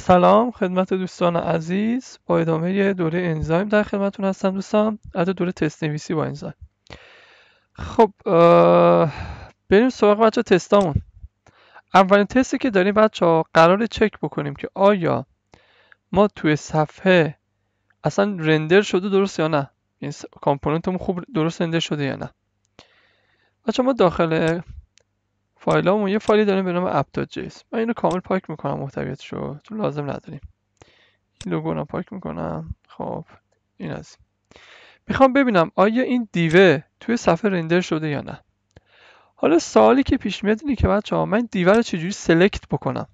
سلام خدمت دوستان عزیز با ادامه دوره انزایم در خدمتون هستم دوستان از دوره تست نویسی با انزایم خب بریم سراغ بچه تستامون اولین تستی که داریم بچه ها قرار چک بکنیم که آیا ما توی صفحه اصلا رندر شده درست یا نه این یعنی کامپوننتمون خوب درست رندر شده یا نه بچه ما داخل فایلامون یه فایلی داریم به نام app.js من اینو کامل پاک میکنم محتویتش رو تو لازم نداریم این لوگو رو پاک میکنم خب این از میخوام ببینم آیا این دیوه توی صفحه رندر شده یا نه حالا سوالی که پیش میاد اینه که بچه ها من دیوه رو چجوری سلکت بکنم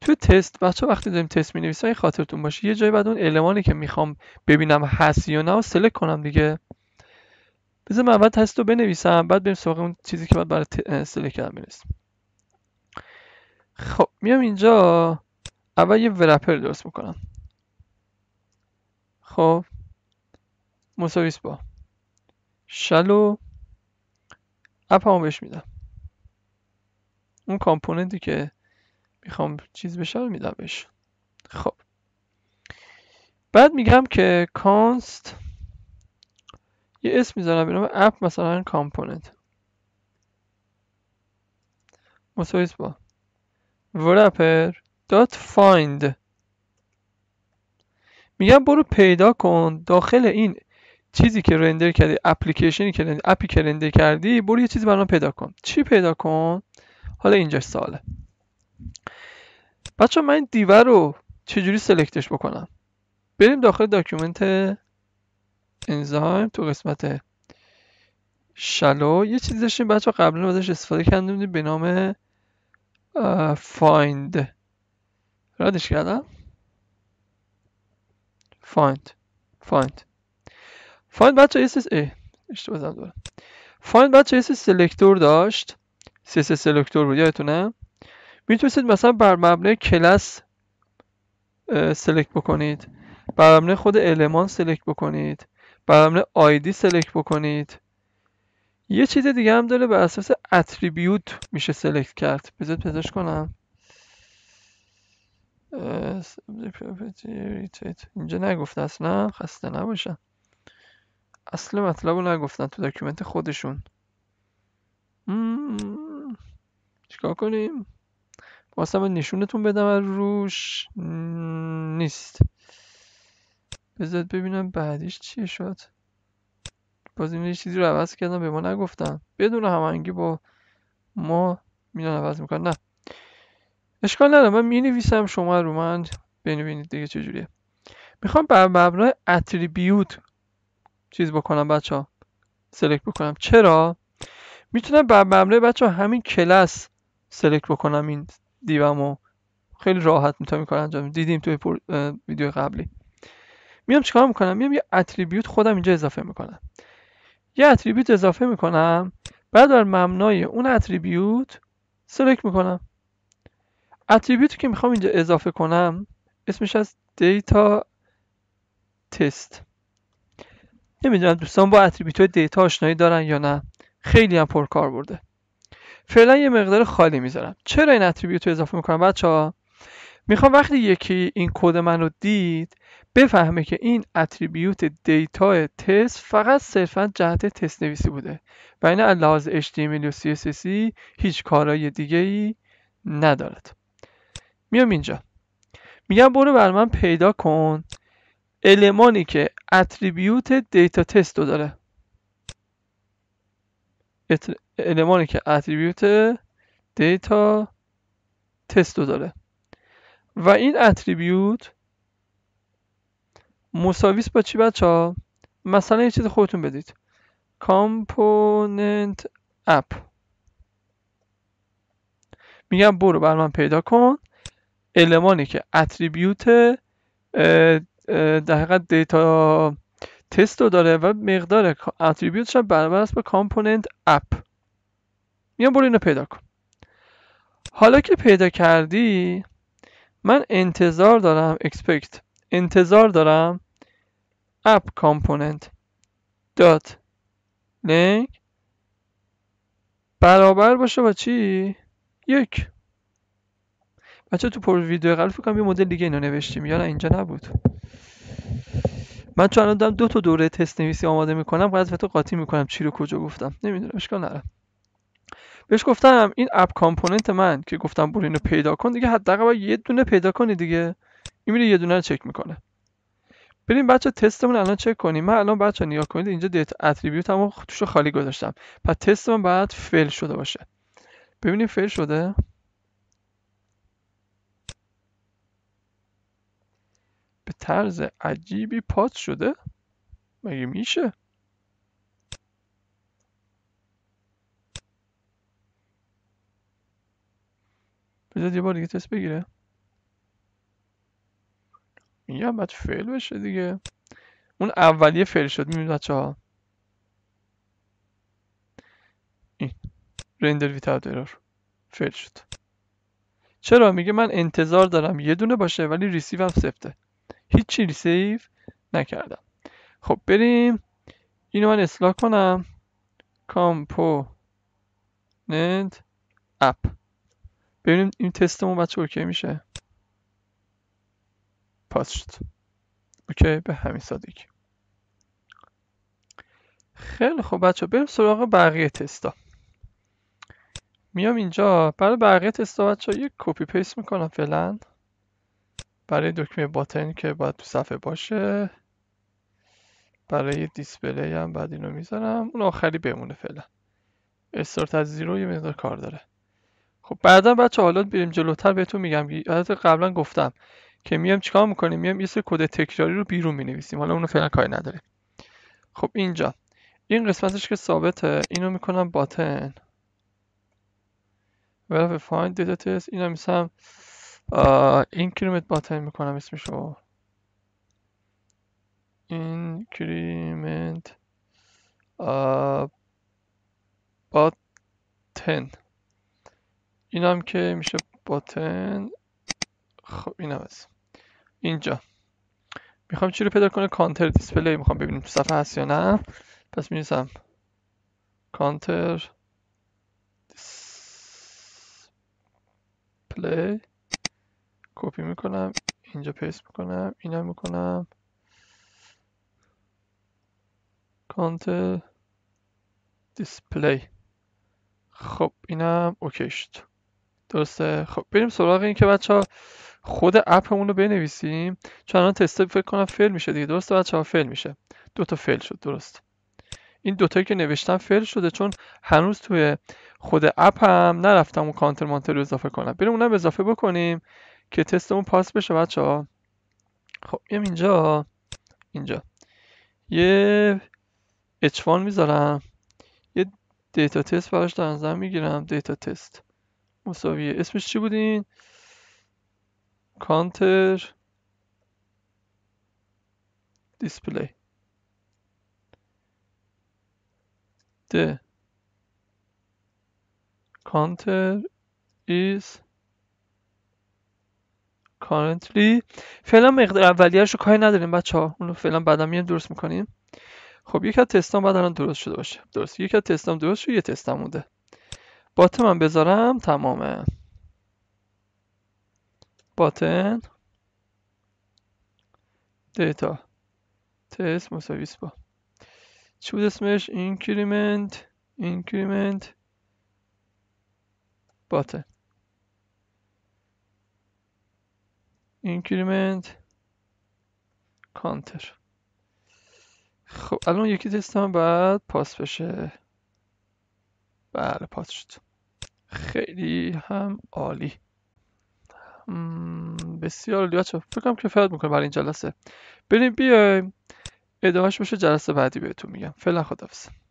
توی تست بچه وقتی داریم تست می نویسیم خاطرتون باشه یه جایی بعد اون المانی که میخوام ببینم هست یا نه و سلکت کنم دیگه بذار من اول تست رو بنویسم بعد بریم سراغ اون چیزی که باید برای سله کردن بنویسیم خب میام اینجا اول یه ورپر درست میکنم خب مساویس با شلو اپ همون بهش میدم اون کامپوننتی که میخوام چیز بشه رو میدم بهش خب بعد میگم که کانست یه اسم میذارم به نام اپ مثلا کامپوننت مساویس با ورپر دات find میگم برو پیدا کن داخل این چیزی که رندر کردی اپلیکیشنی که رندر، اپی که رندر کردی برو یه چیزی برام پیدا کن چی پیدا کن حالا اینجا ساله بچه من دیوه رو چجوری سلکتش بکنم بریم داخل داکیومنت انزایم تو قسمت شلو یه چیز داشتیم بچه قبلا ازش استفاده کرده بودیم به نام فایند رادش کردم فایند فایند فایند بچه یه سیس ای اشتباه زم دوباره فایند بچه یه سیس سلکتور داشت سیس سلکتور بود یادتونه میتونستید مثلا بر مبنای کلاس سلکت بکنید بر مبنای خود المان سلکت بکنید برامل آیدی سلکت بکنید یه چیز دیگه هم داره به اساس اتریبیوت میشه سلکت کرد بذارید پیداش کنم اینجا نگفته اصلا خسته نباشن اصل مطلب رو نگفتن تو داکیومنت خودشون چیکار کنیم واسه من نشونتون بدم روش نیست بذات ببینم بعدیش چیه شد باز این چیزی رو عوض کردم به ما نگفتم بدون همانگی با ما میدونم عوض میکنن نه اشکال نداره من می نویسم شما رو من ببینید دیگه چجوریه میخوام بر مبنای اتریبیوت چیز بکنم بچه ها سلکت بکنم چرا میتونم بر مبنای بچه ها همین کلاس سلکت بکنم این دیومو خیلی راحت میتونم این کار انجام دیدیم توی ویدیو قبلی میام چیکار میکنم میام یه اتریبیوت خودم اینجا اضافه میکنم یه اتریبیوت اضافه میکنم بعد در مبنای اون اتریبیوت سلکت میکنم اتریبیوتی که میخوام اینجا اضافه کنم اسمش از دیتا تست نمیدونم دوستان با اتریبیوت های دیتا آشنایی دارن یا نه خیلی هم پرکار برده فعلا یه مقدار خالی میذارم چرا این اتریبیوت رو اضافه میکنم بچه ها میخوام وقتی یکی این کد من رو دید بفهمه که این اتریبیوت دیتا تست فقط صرفا جهت تست نویسی بوده و این لحاظ HTML و CSS هیچ کارای دیگه ای ندارد میام اینجا میگم برو بر من پیدا کن المانی که اتریبیوت دیتا تست رو داره المانی که اتریبیوت دیتا تست رو داره و این اتریبیوت مساویس با چی بچه ها؟ مثلا یه چیز خودتون بدید کامپوننت اپ میگم برو بر من پیدا کن المانی که اتریبیوت در حقیقت دیتا تست رو داره و مقدار اتریبیوتش هم برابر است با کامپوننت اپ میگم برو اینو پیدا کن حالا که پیدا کردی من انتظار دارم expect انتظار دارم app component dot link برابر باشه با چی؟ یک بچه تو پر ویدیو قبل فکر یه مدل دیگه اینو نوشتیم یا نه اینجا نبود من چون الان دارم دو تا دوره تست نویسی آماده میکنم تو قاطی میکنم چی رو کجا گفتم نمیدونم اشکال نرم بهش گفتم این اپ کامپوننت من که گفتم برو اینو پیدا کن دیگه حداقل باید یه دونه پیدا کنی دیگه این میره یه دونه رو چک میکنه بریم بچه تستمون الان چک کنیم من الان بچه نیا کنید اینجا دیت اتریبیوت هم توش خالی گذاشتم پس تستمون من باید فیل شده باشه ببینیم فیل شده به طرز عجیبی پات شده مگه میشه بذار یه بار دیگه تست بگیره هم باید فیل بشه دیگه اون اولیه فیل شد میبینید بچه ها این رندر ویتاوت ایرور فیل شد چرا میگه من انتظار دارم یه دونه باشه ولی ریسیو هم سفته هیچی ریسیو نکردم خب بریم اینو من اصلاح کنم کامپوننت اپ ببینیم این تستمون بچه اوکی میشه پاس شد اوکی به همین سادگی خیلی خوب بچه بریم سراغ بقیه تستا میام اینجا برای بقیه تستا بچه یک کپی پیست میکنم فعلا برای دکمه باتن که باید تو صفحه باشه برای دیسپلی هم بعد اینو میذارم اون آخری بمونه فعلا استارت از زیرو یه مقدار کار داره خب بعدا بچه حالا بریم جلوتر بهتون میگم البته قبلا گفتم که میام چیکار میکنیم میام یه سری کد تکراری رو بیرون مینویسیم حالا اونو فعلا کاری نداره خب اینجا این قسمتش که ثابته اینو میکنم باتن ولف فایند دیتا تست اینا میسم اینکریمنت باتن میکنم اسمشو اینکریمنت باتن اینم که میشه باتن خب اینم از اینجا میخوام چی رو پیدا کنه کانتر دیسپلی میخوام ببینیم تو صفحه هست یا نه پس میرسم کانتر دیسپلی کپی میکنم اینجا پیست میکنم اینم میکنم کانتر دیسپلی خب اینم اوکی شد درسته خب بریم سراغ این که بچه ها خود اپمون رو بنویسیم چون الان تست فکر کنم فیل میشه دیگه درسته بچه ها فیل میشه دو تا فیل شد درست این دوتایی که نوشتم فیل شده چون هنوز توی خود اپ هم نرفتم و کانتر مانتر رو اضافه کنم بریم اونم اضافه بکنیم که تستمون پاس بشه بچه ها خب بیم اینجا اینجا یه H1 میذارم یه دیتا تست براش در نظر میگیرم دیتا تست مساویه اسمش چی بودین؟ کانتر دیسپلی د کانتر ایز currently فعلا مقدار اولیه‌اش رو کاری نداریم بچه‌ها اونو فعلا بعدا میایم درست میکنیم خب یک از تستام بعد الان درست شده باشه درست یک از تستام درست شده یه تستام مونده باتم من بذارم تمامه باتن دیتا تست مساویس با چی بود اسمش اینکریمنت اینکریمنت باتن اینکریمنت کانتر خب الان یکی تست هم باید پاس بشه بله پاس شد خیلی هم عالی بسیار عالی بچه فکرم فرد میکنه برای این جلسه بریم بیایم ادامهش بشه جلسه بعدی بهتون میگم فعلا خدافز